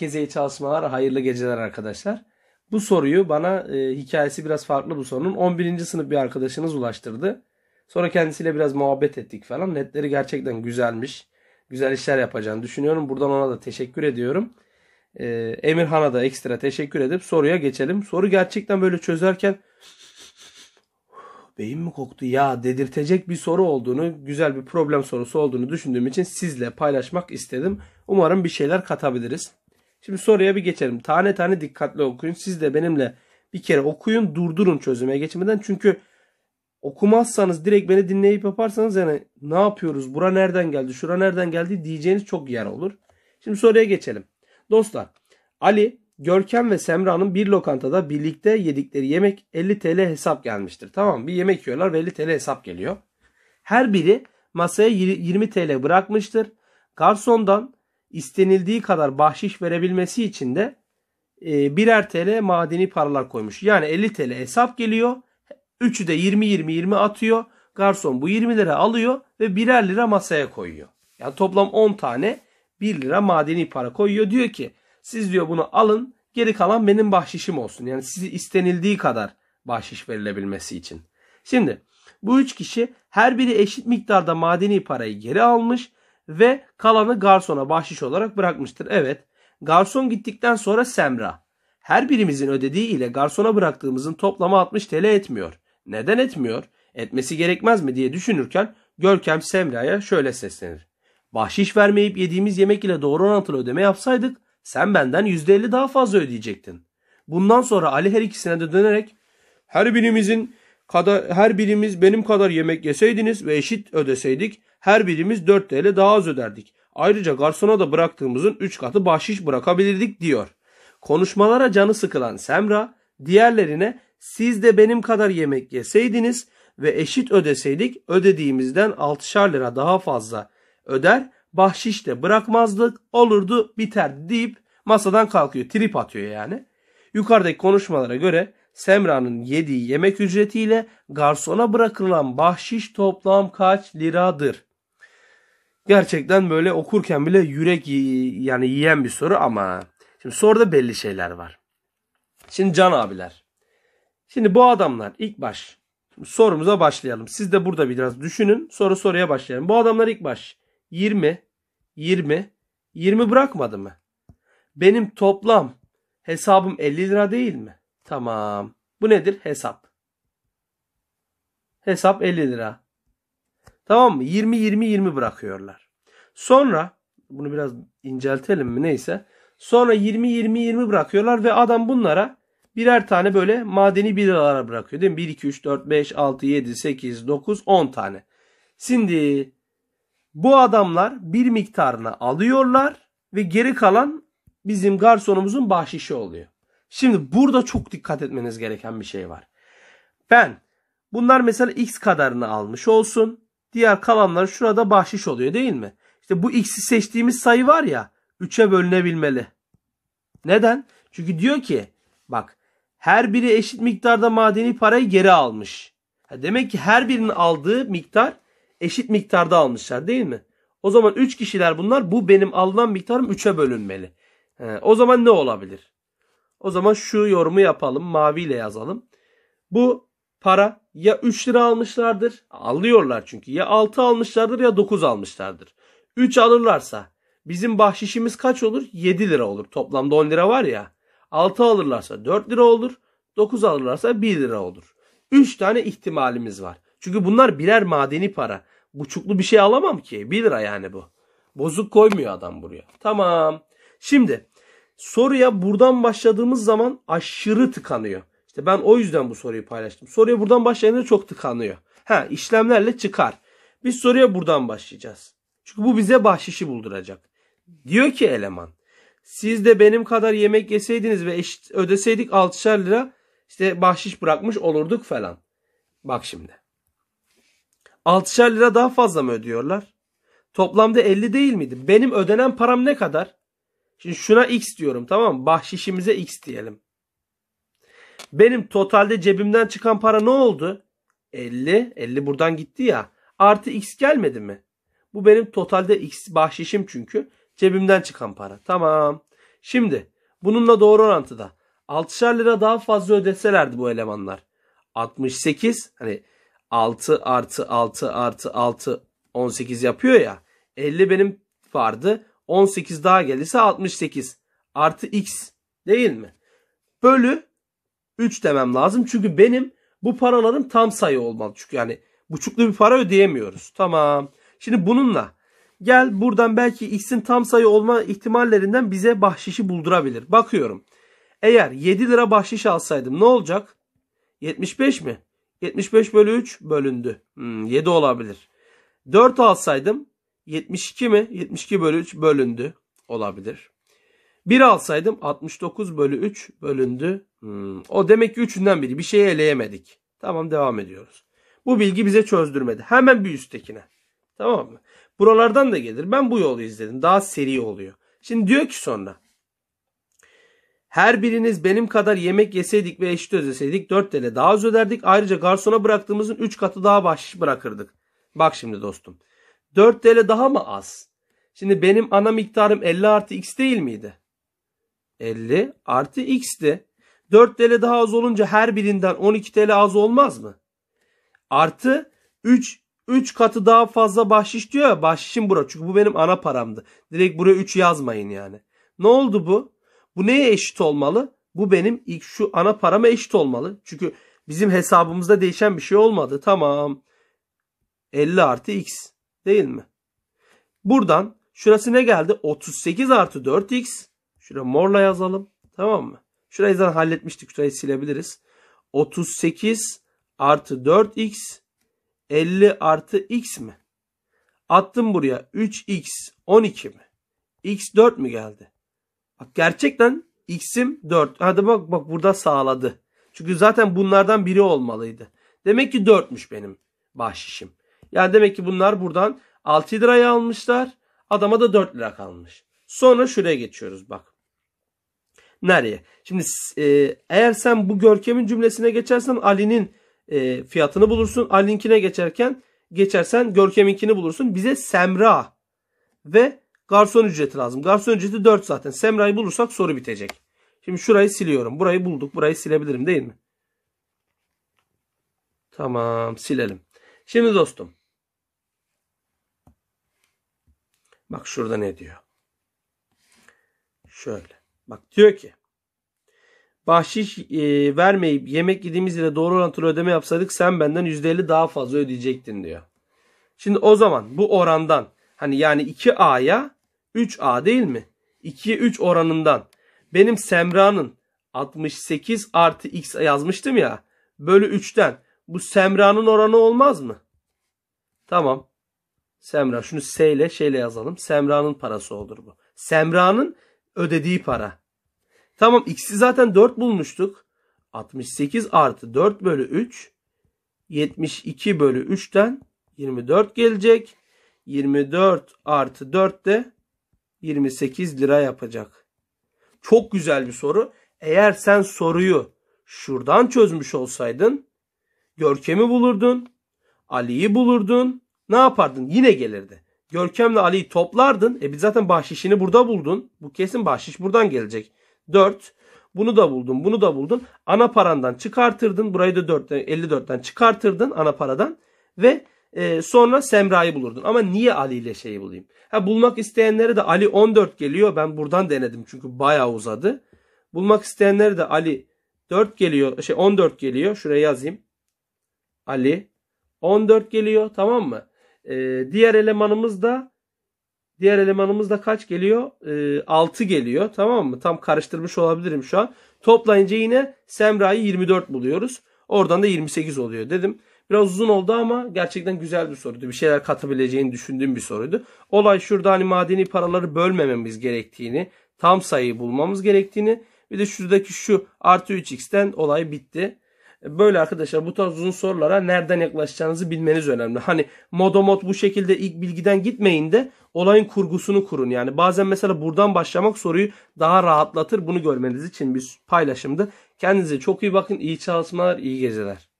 Herkese iyi çalışmalar, hayırlı geceler arkadaşlar. Bu soruyu bana e, hikayesi biraz farklı bu sorunun. 11. sınıf bir arkadaşınız ulaştırdı. Sonra kendisiyle biraz muhabbet ettik falan. Netleri gerçekten güzelmiş. Güzel işler yapacağını düşünüyorum. Buradan ona da teşekkür ediyorum. E, Emirhan'a da ekstra teşekkür edip soruya geçelim. Soru gerçekten böyle çözerken beyin mi koktu ya dedirtecek bir soru olduğunu, güzel bir problem sorusu olduğunu düşündüğüm için sizle paylaşmak istedim. Umarım bir şeyler katabiliriz. Şimdi soruya bir geçelim. Tane tane dikkatli okuyun. Siz de benimle bir kere okuyun durdurun çözüme geçmeden. Çünkü okumazsanız direkt beni dinleyip yaparsanız yani ne yapıyoruz bura nereden geldi şura nereden geldi diyeceğiniz çok yer olur. Şimdi soruya geçelim. Dostlar Ali, Görkem ve Semra'nın bir lokantada birlikte yedikleri yemek 50 TL hesap gelmiştir. Tamam bir yemek yiyorlar ve 50 TL hesap geliyor. Her biri masaya 20 TL bırakmıştır. Garsondan istenildiği kadar bahşiş verebilmesi için de e, birer TL madeni paralar koymuş. Yani 50 TL hesap geliyor. Üçü de 20-20-20 atıyor. Garson bu 20 lira alıyor ve birer lira masaya koyuyor. Yani toplam 10 tane 1 lira madeni para koyuyor. Diyor ki siz diyor bunu alın geri kalan benim bahşişim olsun. Yani sizi istenildiği kadar bahşiş verilebilmesi için. Şimdi bu üç kişi her biri eşit miktarda madeni parayı geri almış ve kalanı garsona bahşiş olarak bırakmıştır. Evet, garson gittikten sonra semra. Her birimizin ödediği ile garsona bıraktığımızın toplamı 60 TL etmiyor. Neden etmiyor? Etmesi gerekmez mi diye düşünürken Görkem Semra'ya şöyle seslenir. Bahşiş vermeyip yediğimiz yemek ile doğru orantılı ödeme yapsaydık sen benden %50 daha fazla ödeyecektin. Bundan sonra Ali her ikisine de dönerek her birimizin kadar, her birimiz benim kadar yemek yeseydiniz ve eşit ödeseydik her birimiz 4 TL daha az öderdik. Ayrıca garsona da bıraktığımızın 3 katı bahşiş bırakabilirdik diyor. Konuşmalara canı sıkılan Semra diğerlerine siz de benim kadar yemek yeseydiniz ve eşit ödeseydik ödediğimizden 6'şar lira daha fazla öder bahşiş de bırakmazdık olurdu biter deyip masadan kalkıyor trip atıyor yani. Yukarıdaki konuşmalara göre Semra'nın yediği yemek ücretiyle garsona bırakılan bahşiş toplam kaç liradır? Gerçekten böyle okurken bile yürek yani yiyen bir soru ama şimdi soruda belli şeyler var. Şimdi can abiler. Şimdi bu adamlar ilk baş sorumuza başlayalım. Siz de burada biraz düşünün. Soru soruya başlayalım. Bu adamlar ilk baş 20 20 20 bırakmadı mı? Benim toplam hesabım 50 lira değil mi? Tamam. Bu nedir? Hesap. Hesap 50 lira. Tamam mı? 20-20-20 bırakıyorlar. Sonra bunu biraz inceltelim mi neyse. Sonra 20-20-20 bırakıyorlar ve adam bunlara birer tane böyle madeni biralara bırakıyor değil mi? 1, 2, 3, 4, 5, 6, 7, 8, 9, 10 tane. Şimdi bu adamlar bir miktarını alıyorlar ve geri kalan bizim garsonumuzun bahşişi oluyor. Şimdi burada çok dikkat etmeniz gereken bir şey var. Ben bunlar mesela x kadarını almış olsun. Diğer kalanları şurada bahşiş oluyor değil mi? İşte bu x'i seçtiğimiz sayı var ya 3'e bölünebilmeli. Neden? Çünkü diyor ki bak her biri eşit miktarda madeni parayı geri almış. Demek ki her birinin aldığı miktar eşit miktarda almışlar değil mi? O zaman 3 kişiler bunlar bu benim alınan miktarım 3'e bölünmeli. He, o zaman ne olabilir? O zaman şu yorumu yapalım maviyle yazalım. Bu para ya 3 lira almışlardır. Alıyorlar çünkü. Ya 6 almışlardır ya 9 almışlardır. 3 alırlarsa bizim bahşişimiz kaç olur? 7 lira olur. Toplamda 10 lira var ya. 6 alırlarsa 4 lira olur. 9 alırlarsa 1 lira olur. 3 tane ihtimalimiz var. Çünkü bunlar birer madeni para. Buçuklu bir şey alamam ki. 1 lira yani bu. Bozuk koymuyor adam buraya. Tamam. Şimdi soruya buradan başladığımız zaman aşırı tıkanıyor. İşte ben o yüzden bu soruyu paylaştım. Soruya buradan başlayınca çok tıkanıyor. Ha işlemlerle çıkar. Biz soruya buradan başlayacağız. Çünkü bu bize bahşişi bulduracak. Diyor ki eleman. Siz de benim kadar yemek yeseydiniz ve eşit, ödeseydik 6'şer lira işte bahşiş bırakmış olurduk falan. Bak şimdi. 6'şer lira daha fazla mı ödüyorlar? Toplamda 50 değil miydi? Benim ödenen param ne kadar? Şimdi şuna x diyorum tamam mı? Bahşişimize x diyelim. Benim totalde cebimden çıkan para ne oldu? 50. 50 buradan gitti ya. Artı x gelmedi mi? Bu benim totalde x bahşişim çünkü. Cebimden çıkan para. Tamam. Şimdi bununla doğru orantıda 6'şer lira daha fazla ödeselerdi bu elemanlar. 68 hani 6 artı 6 artı 6 18 yapıyor ya. 50 benim vardı. 18 daha gelirse 68 artı x değil mi? Bölü 3 demem lazım. Çünkü benim bu paralarım tam sayı olmalı. Çünkü yani buçuklu bir para ödeyemiyoruz. Tamam. Şimdi bununla gel buradan belki x'in tam sayı olma ihtimallerinden bize bahşişi buldurabilir. Bakıyorum. Eğer 7 lira bahşiş alsaydım ne olacak? 75 mi? 75 bölü 3 bölündü. Hmm, 7 olabilir. 4 alsaydım 72 mi? 72 bölü 3 bölündü olabilir. 1 alsaydım 69 bölü 3 bölündü. Hmm. O demek ki 3'ünden biri. Bir şeyi eleyemedik. Tamam devam ediyoruz. Bu bilgi bize çözdürmedi. Hemen bir üsttekine. Tamam mı? Buralardan da gelir. Ben bu yolu izledim. Daha seri oluyor. Şimdi diyor ki sonra. Her biriniz benim kadar yemek yeseydik ve eşit ödeseydik 4 TL daha az öderdik. Ayrıca garsona bıraktığımızın 3 katı daha baş bırakırdık. Bak şimdi dostum. 4 TL daha mı az? Şimdi benim ana miktarım 50 artı x değil miydi? 50 artı x de 4 TL daha az olunca her birinden 12 TL az olmaz mı? Artı 3 3 katı daha fazla bahşiş diyor ya bahşişim bura çünkü bu benim ana paramdı. Direkt buraya 3 yazmayın yani. Ne oldu bu? Bu neye eşit olmalı? Bu benim ilk şu ana parama eşit olmalı. Çünkü bizim hesabımızda değişen bir şey olmadı. Tamam. 50 artı x değil mi? Buradan şurası ne geldi? 38 artı 4x Şuraya morla yazalım. Tamam mı? Şurayı zaten halletmiştik. Şurayı silebiliriz. 38 artı 4x 50 artı x mi? Attım buraya 3x 12 mi? x 4 mü geldi? Bak gerçekten x'im 4. Hadi bak bak burada sağladı. Çünkü zaten bunlardan biri olmalıydı. Demek ki 4'müş benim bahşişim. Yani demek ki bunlar buradan 6 liraya almışlar. Adama da 4 lira kalmış. Sonra şuraya geçiyoruz bak nereye? Şimdi e, eğer sen bu görkemin cümlesine geçersen Ali'nin e, fiyatını bulursun. Ali'ninkine geçerken geçersen görkeminkini bulursun. Bize semra ve garson ücreti lazım. Garson ücreti 4 zaten. Semra'yı bulursak soru bitecek. Şimdi şurayı siliyorum. Burayı bulduk. Burayı silebilirim değil mi? Tamam silelim. Şimdi dostum. Bak şurada ne diyor. Şöyle. Bak diyor ki bahşiş e, vermeyip yemek yediğimiz ile doğru orantılı ödeme yapsaydık sen benden %50 daha fazla ödeyecektin diyor. Şimdi o zaman bu orandan hani yani 2A'ya 3A değil mi? 2'ye 3 oranından benim Semra'nın 68 artı X yazmıştım ya bölü 3'ten bu Semra'nın oranı olmaz mı? Tamam. Semra şunu S ile şeyle yazalım. Semra'nın parası olur bu. Semra'nın ödediği para. Tamam x'i zaten 4 bulmuştuk. 68 artı 4 bölü 3 72 bölü 3'ten 24 gelecek. 24 artı 4 de 28 lira yapacak. Çok güzel bir soru. Eğer sen soruyu şuradan çözmüş olsaydın Görkem'i bulurdun, Ali'yi bulurdun, ne yapardın? Yine gelirdi. Görkem'le Ali'yi toplardın. E biz zaten bahşişini burada buldun. Bu kesin bahşiş buradan gelecek. 4. Bunu da buldun, bunu da buldun. Ana parandan çıkartırdın. Burayı da 4'ten, e, 54'ten çıkartırdın ana paradan. Ve e, sonra Semra'yı bulurdun. Ama niye Ali ile şeyi bulayım? Ha, bulmak isteyenlere de Ali 14 geliyor. Ben buradan denedim çünkü bayağı uzadı. Bulmak isteyenlere de Ali 4 geliyor. Şey 14 geliyor. Şuraya yazayım. Ali 14 geliyor tamam mı? Ee, diğer elemanımız da diğer elemanımız da kaç geliyor? Ee, 6 geliyor. Tamam mı? Tam karıştırmış olabilirim şu an. Toplayınca yine Semra'yı 24 buluyoruz. Oradan da 28 oluyor dedim. Biraz uzun oldu ama gerçekten güzel bir soruydu. Bir şeyler katabileceğini düşündüğüm bir soruydu. Olay şurada hani madeni paraları bölmememiz gerektiğini, tam sayıyı bulmamız gerektiğini bir de şuradaki şu artı 3x'ten olay bitti. Böyle arkadaşlar bu tarz uzun sorulara nereden yaklaşacağınızı bilmeniz önemli. Hani moda mod bu şekilde ilk bilgiden gitmeyin de olayın kurgusunu kurun. Yani bazen mesela buradan başlamak soruyu daha rahatlatır. Bunu görmeniz için bir paylaşımdı. Kendinize çok iyi bakın. İyi çalışmalar, iyi geceler.